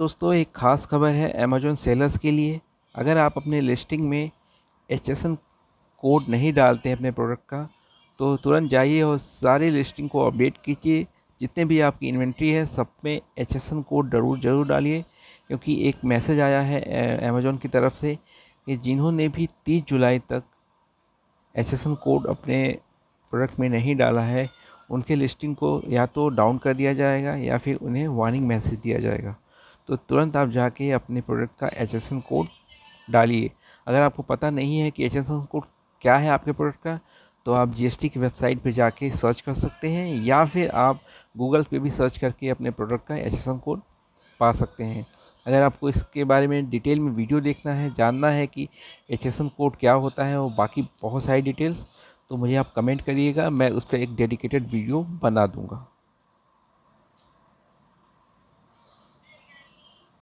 दोस्तों एक ख़ास खबर है अमेजोन सेलर्स के लिए अगर आप अपने लिस्टिंग में एच कोड नहीं डालते हैं अपने प्रोडक्ट का तो तुरंत जाइए और सारे लिस्टिंग को अपडेट कीजिए जितने भी आपकी इन्वेंट्री है सब में एच कोड ज़रूर ज़रूर डालिए क्योंकि एक मैसेज आया है अमेज़ोन की तरफ से कि जिन्होंने भी 30 जुलाई तक एच कोड अपने प्रोडक्ट में नहीं डाला है उनके लिस्टिंग को या तो डाउन कर दिया जाएगा या फिर उन्हें वार्निंग मैसेज दिया जाएगा तो तुरंत आप जाके अपने प्रोडक्ट का एच कोड डालिए अगर आपको पता नहीं है कि एच कोड क्या है आपके प्रोडक्ट का तो आप जी की वेबसाइट पर जाके सर्च कर सकते हैं या फिर आप गूगल पे भी सर्च करके अपने प्रोडक्ट का एच कोड पा सकते हैं अगर आपको इसके बारे में डिटेल में वीडियो देखना है जानना है कि एच कोड क्या होता है और बाकी बहुत सारी डिटेल्स तो मुझे आप कमेंट करिएगा मैं उस पर एक डेडिकेटेड वीडियो बना दूँगा